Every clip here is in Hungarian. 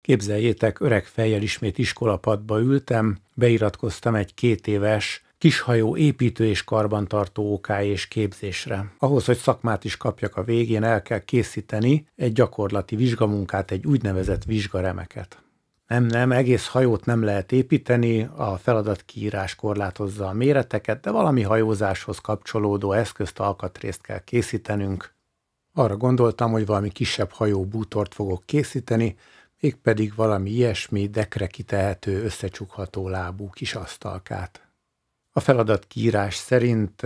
Képzeljétek, öreg fejjel ismét iskolapadba ültem, beiratkoztam egy két éves kishajó építő és karbantartó OK és képzésre. Ahhoz, hogy szakmát is kapjak a végén, el kell készíteni egy gyakorlati vizsgamunkát, egy úgynevezett vizsgaremeket. Nem, nem, egész hajót nem lehet építeni, a feladatkiírás korlátozza a méreteket, de valami hajózáshoz kapcsolódó eszközt, alkatrészt kell készítenünk. Arra gondoltam, hogy valami kisebb hajó bútort fogok készíteni, pedig valami ilyesmi dekre kitehető, összecsukható lábú kis asztalkát. A feladat kiírás szerint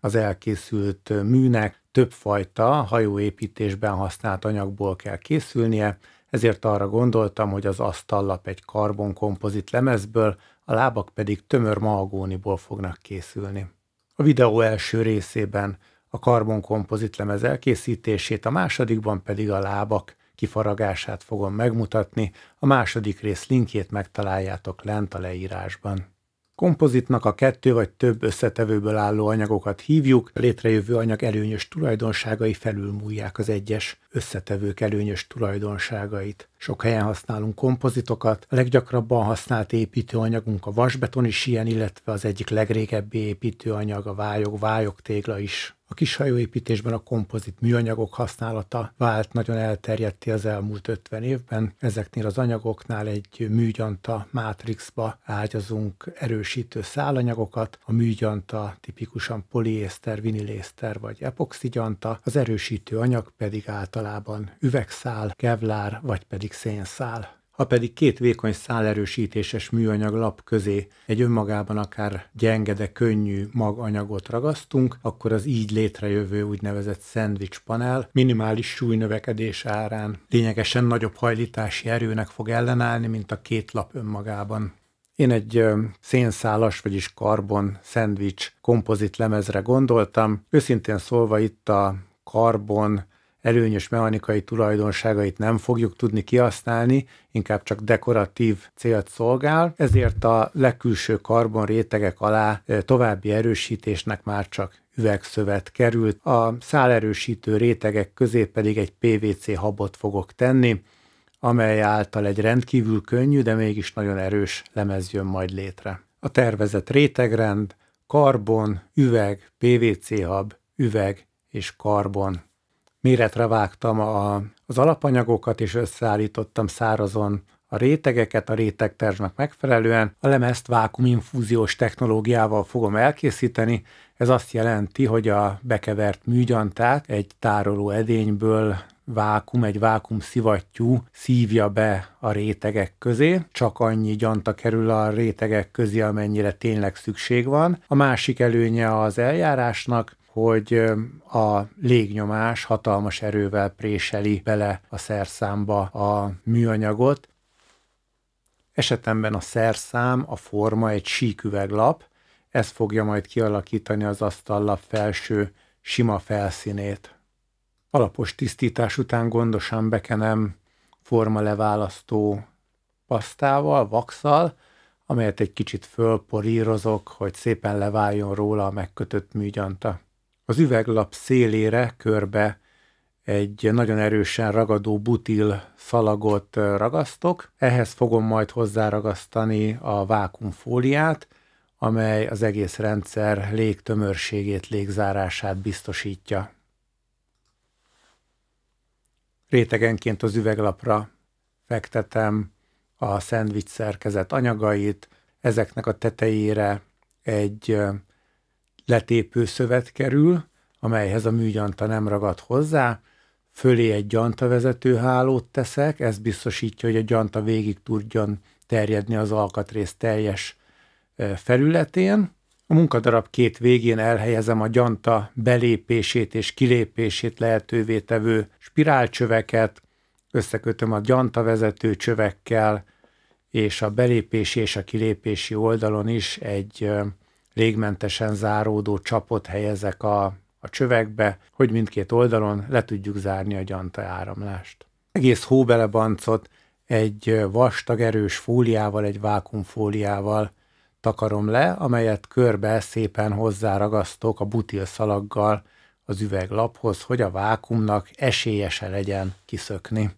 az elkészült műnek többfajta hajóépítésben használt anyagból kell készülnie, ezért arra gondoltam, hogy az asztallap egy karbonkompozit lemezből, a lábak pedig tömör mahagóniból fognak készülni. A videó első részében a karbonkompozit lemez elkészítését, a másodikban pedig a lábak kifaragását fogom megmutatni, a második rész linkjét megtaláljátok lent a leírásban. Kompozitnak a kettő vagy több összetevőből álló anyagokat hívjuk, a létrejövő anyag előnyös tulajdonságai felülmúlják az egyes összetevők előnyös tulajdonságait. Sok helyen használunk kompozitokat, a leggyakrabban használt építőanyagunk a vasbeton is ilyen, illetve az egyik legrégebbi építőanyag a vályog, vályog tégla is. A kishajóépítésben a kompozit műanyagok használata vált nagyon elterjedti az elmúlt 50 évben. Ezeknél az anyagoknál egy műgyanta mátrixba ágyazunk erősítő szálanyagokat. A műgyanta tipikusan poliészter, vinilészter vagy epoxigyanta, az erősítő anyag pedig általában üvegszál, kevlár vagy pedig egyik szénszál. ha pedig két vékony szálerősítéses műanyag lap közé egy önmagában akár gyenge, de könnyű maganyagot ragasztunk, akkor az így létrejövő úgynevezett szendvics panel minimális súlynövekedés árán lényegesen nagyobb hajlítási erőnek fog ellenállni, mint a két lap önmagában. Én egy szénszálas, vagyis karbon szendvics kompozit lemezre gondoltam. Őszintén szólva itt a karbon előnyös mechanikai tulajdonságait nem fogjuk tudni kihasználni, inkább csak dekoratív célt szolgál, ezért a legkülső karbon rétegek alá további erősítésnek már csak üvegszövet került, a szálerősítő rétegek közé pedig egy PVC habot fogok tenni, amely által egy rendkívül könnyű, de mégis nagyon erős lemez jön majd létre. A tervezett rétegrend, karbon, üveg, PVC hab, üveg és karbon méretre vágtam a, az alapanyagokat, és összeállítottam szárazon a rétegeket a rétegtervnek megfelelően. A lemezt vákuminfúziós technológiával fogom elkészíteni. Ez azt jelenti, hogy a bekevert műgyantát egy tároló edényből vákum, egy vákum szivattyú szívja be a rétegek közé, csak annyi gyanta kerül a rétegek közé, amennyire tényleg szükség van. A másik előnye az eljárásnak, hogy a légnyomás hatalmas erővel préseli bele a szerszámba a műanyagot. Esetemben a szerszám, a forma egy síküveglap, ez fogja majd kialakítani az asztallap felső sima felszínét. Alapos tisztítás után gondosan bekenem forma leválasztó pasztával, vakszal, amelyet egy kicsit fölporírozok, hogy szépen leváljon róla a megkötött műgyanta az üveglap szélére körbe egy nagyon erősen ragadó butil szalagot ragasztok, ehhez fogom majd hozzáragasztani a vákumfóliát, amely az egész rendszer légtömörségét, légzárását biztosítja. Rétegenként az üveglapra fektetem a szendvics szerkezet anyagait, ezeknek a tetejére egy letépő szövet kerül, amelyhez a műgyanta nem ragad hozzá, fölé egy hálót teszek, ez biztosítja, hogy a gyanta végig tudjon terjedni az alkatrész teljes felületén. A munkadarab két végén elhelyezem a gyanta belépését és kilépését lehetővé tevő spirálcsöveket, összekötöm a gyantavezető csövekkel, és a belépési és a kilépési oldalon is egy légmentesen záródó csapot helyezek a, a csövekbe, hogy mindkét oldalon le tudjuk zárni a gyanta áramlást. Egész hóbelebancot egy vastag erős fóliával, egy vákumfóliával takarom le, amelyet körbe szépen hozzáragasztok a szalaggal az üveglaphoz, hogy a vákumnak esélyese legyen kiszökni.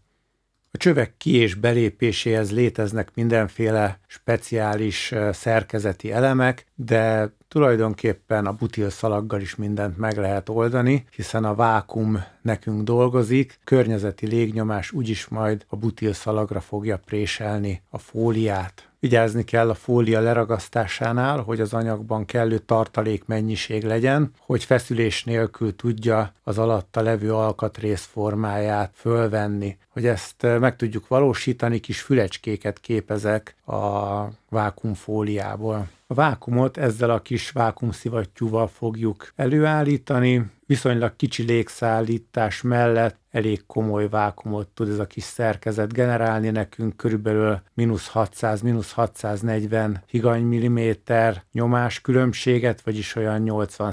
A csövek ki- és belépéséhez léteznek mindenféle speciális szerkezeti elemek, de tulajdonképpen a szalaggal is mindent meg lehet oldani, hiszen a vákum nekünk dolgozik, környezeti légnyomás úgyis majd a szalagra fogja préselni a fóliát. Vigyázni kell a fólia leragasztásánál, hogy az anyagban kellő tartalék mennyiség legyen, hogy feszülés nélkül tudja az alatta levő alkatrész formáját fölvenni. Hogy ezt eh, meg tudjuk valósítani, kis fülecskéket képezek a vákumfóliából. A vákumot ezzel a kis vákumszivattyúval fogjuk előállítani, viszonylag kicsi légszállítás mellett elég komoly vákumot tud ez a kis szerkezet generálni nekünk, körülbelül mínusz 600, mínusz 640 higanymilliméter nyomás különbséget, vagyis olyan 80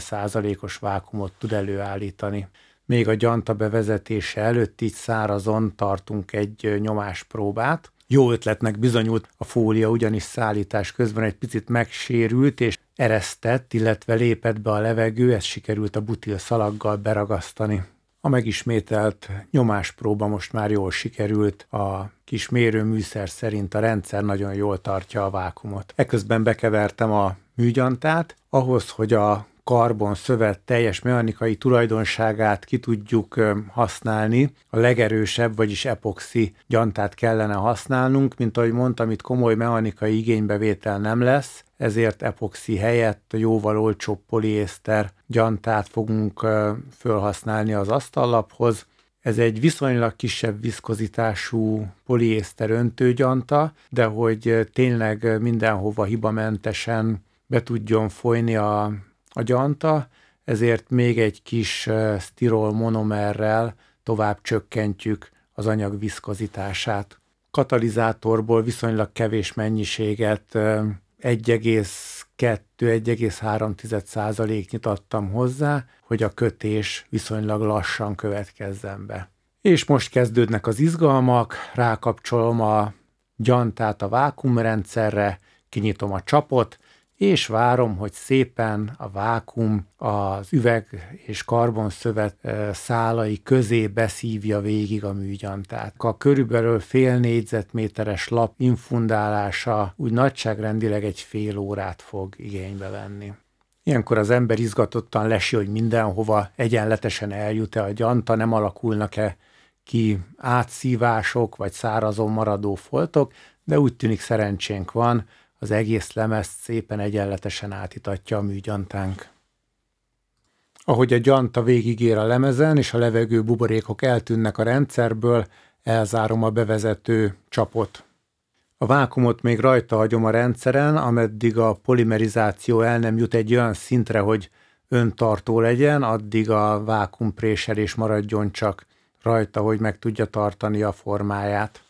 os vákumot tud előállítani. Még a gyanta bevezetése előtt így szárazon tartunk egy nyomáspróbát, jó ötletnek bizonyult, a fólia ugyanis szállítás közben egy picit megsérült és eresztett, illetve lépett be a levegő, ezt sikerült a butil szalaggal beragasztani. A megismételt nyomáspróba most már jól sikerült, a kis mérőműszer szerint a rendszer nagyon jól tartja a vákumot. Eközben bekevertem a műgyantát, ahhoz, hogy a karbon, szövet teljes mechanikai tulajdonságát ki tudjuk használni. A legerősebb, vagyis epoxi gyantát kellene használnunk, mint ahogy mondtam, itt komoly mechanikai igénybevétel nem lesz, ezért epoxi helyett jóval olcsóbb poliészter gyantát fogunk felhasználni az asztallaphoz. Ez egy viszonylag kisebb viszkozitású poliészter öntőgyanta, de hogy tényleg mindenhova hibamentesen be tudjon folyni a a gyanta, ezért még egy kis sztirol monomerrel tovább csökkentjük az anyag viszkozitását. Katalizátorból viszonylag kevés mennyiséget, 1,2-1,3%-nyit adtam hozzá, hogy a kötés viszonylag lassan következzen be. És most kezdődnek az izgalmak, rákapcsolom a gyantát a vákumrendszerre, kinyitom a csapot, és várom, hogy szépen a vákum az üveg és karbonszövet szálai közé beszívja végig a műgyantát. A körülbelül fél négyzetméteres lap infundálása úgy nagyságrendileg egy fél órát fog igénybe venni. Ilyenkor az ember izgatottan lesi, hogy mindenhova egyenletesen eljut-e a gyanta, nem alakulnak-e ki átszívások vagy szárazon maradó foltok, de úgy tűnik szerencsénk van, az egész lemezt szépen egyenletesen átitatja a műgyantánk. Ahogy a gyanta végigér a lemezen, és a levegő buborékok eltűnnek a rendszerből, elzárom a bevezető csapot. A vákumot még rajta hagyom a rendszeren, ameddig a polimerizáció el nem jut egy olyan szintre, hogy öntartó legyen, addig a vákumpréselés maradjon csak rajta, hogy meg tudja tartani a formáját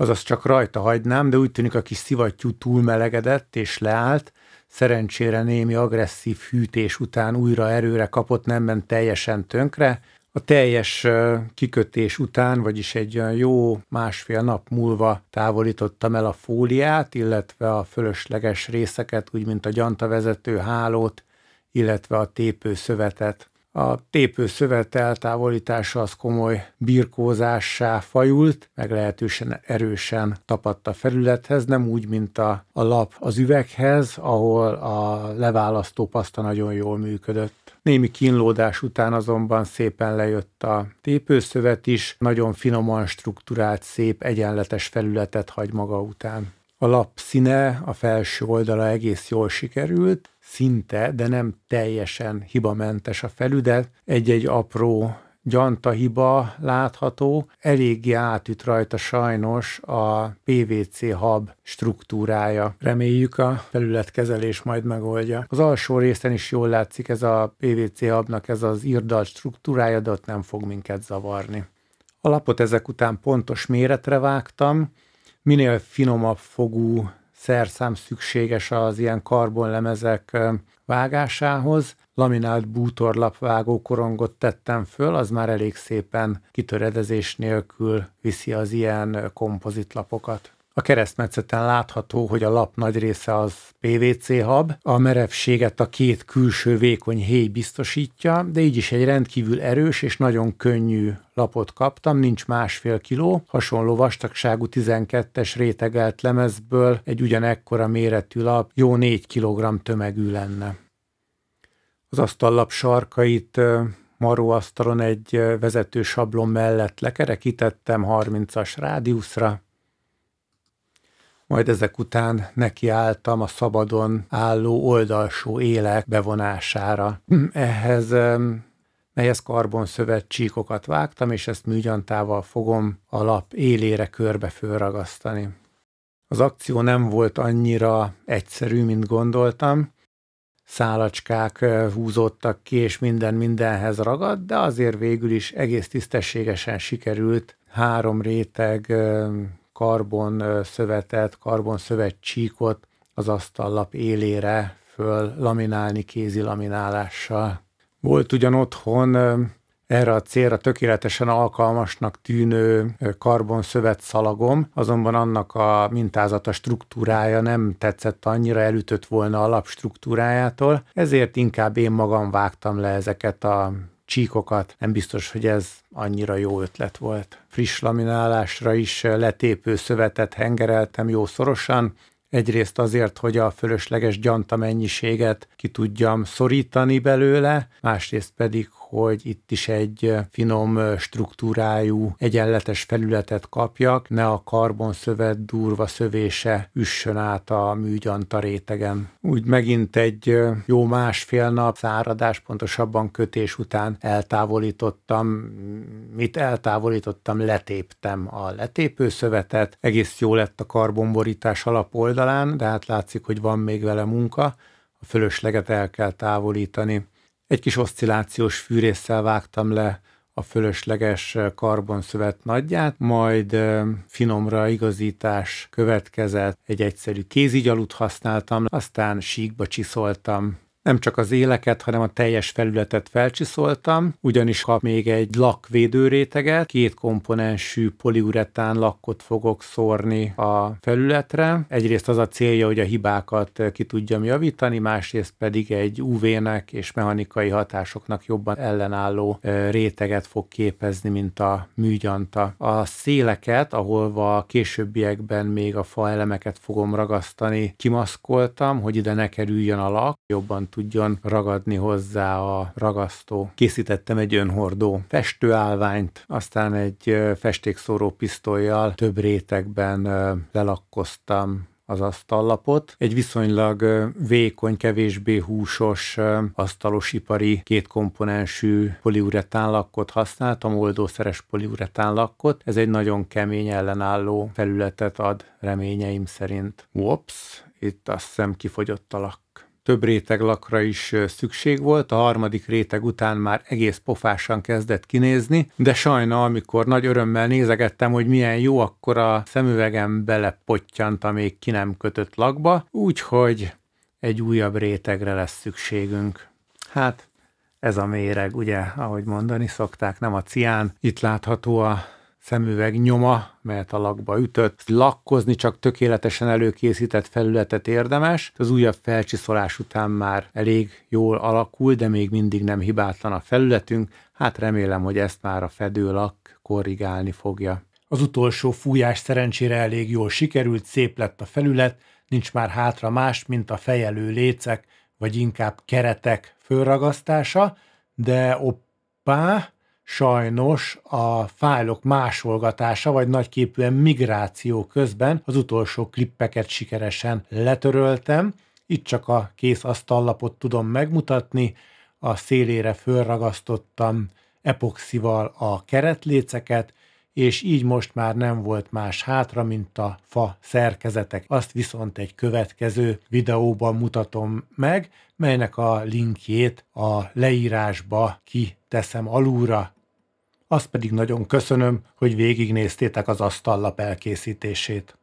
azaz csak rajta hagynám, de úgy tűnik a kis szivattyú túlmelegedett és leállt, szerencsére némi agresszív hűtés után újra erőre kapott, nem ment teljesen tönkre. A teljes kikötés után, vagyis egy olyan jó másfél nap múlva távolítottam el a fóliát, illetve a fölösleges részeket, úgy mint a gyantavezető hálót, illetve a tépőszövetet. A tépő szövet eltávolítása az komoly birkózássá fajult, meglehetősen erősen tapadt a felülethez, nem úgy, mint a, a lap az üveghez, ahol a leválasztó paszta nagyon jól működött. Némi kínlódás után azonban szépen lejött a tépőszövet is, nagyon finoman struktúrált, szép, egyenletes felületet hagy maga után. A lap színe, a felső oldala egész jól sikerült, szinte, de nem teljesen hibamentes a felület. egy-egy apró gyanta hiba látható, eléggé átüt rajta sajnos a PVC hab struktúrája. Reméljük a felületkezelés majd megoldja. Az alsó részen is jól látszik ez a PVC habnak ez az irdal struktúrája, de ott nem fog minket zavarni. A lapot ezek után pontos méretre vágtam, minél finomabb fogú szerszám szükséges az ilyen karbonlemezek vágásához. Laminált bútorlapvágó korongot tettem föl, az már elég szépen kitöredezés nélkül viszi az ilyen kompozitlapokat. A keresztmetszeten látható, hogy a lap nagy része az PVC hab, a merevséget a két külső vékony héj biztosítja, de így is egy rendkívül erős és nagyon könnyű lapot kaptam, nincs másfél kiló, hasonló vastagságú 12-es rétegelt lemezből egy ugyanekkora méretű lap jó 4 kg tömegű lenne. Az asztallap sarkait maróasztalon egy vezető sablon mellett lekerekítettem 30-as rádiuszra, majd ezek után nekiálltam a szabadon álló oldalsó élek bevonására. Ehhez karbon karbonszövet csíkokat vágtam, és ezt műgyantával fogom a lap élére körbe fölragasztani. Az akció nem volt annyira egyszerű, mint gondoltam. Szálacskák eh, húzódtak ki, és minden mindenhez ragadt, de azért végül is egész tisztességesen sikerült három réteg karbon szövetet, karbon szövet csíkot az asztallap élére föl laminálni kézi laminálással. Volt ugyan otthon erre a célra tökéletesen alkalmasnak tűnő karbon szövet szalagom, azonban annak a mintázata struktúrája nem tetszett annyira, elütött volna a lap struktúrájától, ezért inkább én magam vágtam le ezeket a csíkokat. Nem biztos, hogy ez annyira jó ötlet volt. Friss laminálásra is letépő szövetet hengereltem jó szorosan, Egyrészt azért, hogy a fölösleges gyanta mennyiséget ki tudjam szorítani belőle, másrészt pedig, hogy itt is egy finom struktúrájú, egyenletes felületet kapjak, ne a karbonszövet durva szövése üssön át a műgyanta rétegen. Úgy megint egy jó másfél nap száradás, pontosabban kötés után eltávolítottam, mit eltávolítottam, letéptem a letépő szövetet, egész jó lett a karbonborítás alapoldalán, de hát látszik, hogy van még vele munka, a fölösleget el kell távolítani. Egy kis oszcillációs fűrésszel vágtam le a fölösleges karbonszövet nagyját, majd finomra igazítás következett, egy egyszerű kézigyalut használtam, aztán síkba csiszoltam nem csak az éleket, hanem a teljes felületet felcsiszoltam, ugyanis kap még egy lakvédő réteget, két komponensű poliuretán lakkot fogok szórni a felületre. Egyrészt az a célja, hogy a hibákat eh, ki tudjam javítani, másrészt pedig egy UV-nek és mechanikai hatásoknak jobban ellenálló eh, réteget fog képezni, mint a műgyanta. A széleket, ahol a későbbiekben még a fa elemeket fogom ragasztani, kimaszkoltam, hogy ide ne kerüljön a lak, jobban tudjon ragadni hozzá a ragasztó. Készítettem egy önhordó festőállványt, aztán egy festékszóró pisztolyjal több rétegben lelakkoztam az asztallapot. Egy viszonylag vékony, kevésbé húsos asztalosipari kétkomponensű poliuretánlakkot használtam, oldószeres poliuretánlakkot. Ez egy nagyon kemény ellenálló felületet ad reményeim szerint. Ups, itt azt hiszem kifogyott a lakk több réteg lakra is szükség volt, a harmadik réteg után már egész pofásan kezdett kinézni, de sajna, amikor nagy örömmel nézegettem, hogy milyen jó, akkor a szemüvegem belepottyant a még ki nem kötött lakba, úgyhogy egy újabb rétegre lesz szükségünk. Hát, ez a méreg, ugye, ahogy mondani szokták, nem a cián. Itt látható a szemüveg nyoma, mert a lakba ütött. Lakkozni csak tökéletesen előkészített felületet érdemes. Az újabb felcsiszolás után már elég jól alakul, de még mindig nem hibátlan a felületünk. Hát remélem, hogy ezt már a fedő lak korrigálni fogja. Az utolsó fújás szerencsére elég jól sikerült, szép lett a felület, nincs már hátra más, mint a fejelő lécek, vagy inkább keretek fölragasztása, de oppá, sajnos a fájlok másolgatása vagy nagyképűen migráció közben az utolsó klippeket sikeresen letöröltem. Itt csak a kész asztallapot tudom megmutatni, a szélére fölragasztottam epoxival a keretléceket, és így most már nem volt más hátra, mint a fa szerkezetek. Azt viszont egy következő videóban mutatom meg, melynek a linkjét a leírásba kiteszem alulra azt pedig nagyon köszönöm, hogy végignéztétek az asztallap elkészítését.